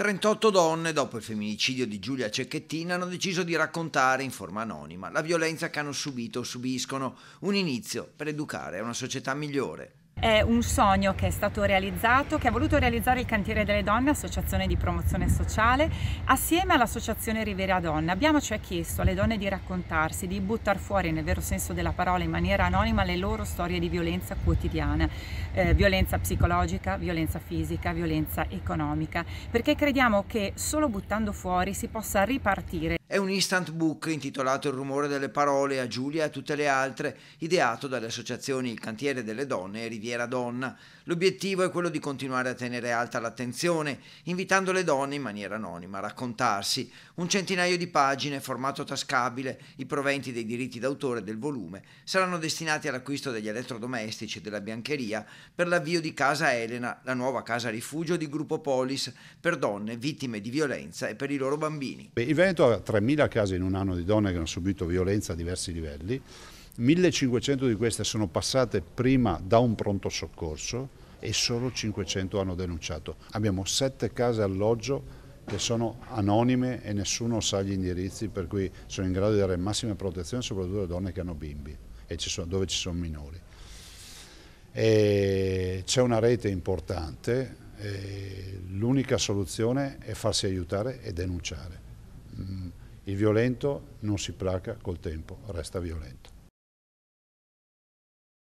38 donne, dopo il femminicidio di Giulia Cecchettina, hanno deciso di raccontare in forma anonima la violenza che hanno subito o subiscono, un inizio per educare a una società migliore è un sogno che è stato realizzato, che ha voluto realizzare il Cantiere delle Donne, associazione di promozione sociale, assieme all'associazione Rivera Donna. Abbiamo cioè chiesto alle donne di raccontarsi, di buttare fuori nel vero senso della parola in maniera anonima le loro storie di violenza quotidiana, eh, violenza psicologica, violenza fisica, violenza economica, perché crediamo che solo buttando fuori si possa ripartire è un instant book intitolato Il rumore delle parole a Giulia e a tutte le altre, ideato dalle associazioni Il Cantiere delle Donne e Riviera Donna. L'obiettivo è quello di continuare a tenere alta l'attenzione, invitando le donne in maniera anonima a raccontarsi. Un centinaio di pagine, formato tascabile, i proventi dei diritti d'autore del volume saranno destinati all'acquisto degli elettrodomestici e della biancheria per l'avvio di Casa Elena, la nuova casa rifugio di Gruppo Polis per donne vittime di violenza e per i loro bambini. il Veneto ha tre 3.000 casi in un anno di donne che hanno subito violenza a diversi livelli, 1.500 di queste sono passate prima da un pronto soccorso e solo 500 hanno denunciato. Abbiamo 7 case alloggio che sono anonime e nessuno sa gli indirizzi, per cui sono in grado di dare massima protezione soprattutto alle donne che hanno bimbi e ci sono, dove ci sono minori. C'è una rete importante, l'unica soluzione è farsi aiutare e denunciare. Il violento non si placa col tempo, resta violento.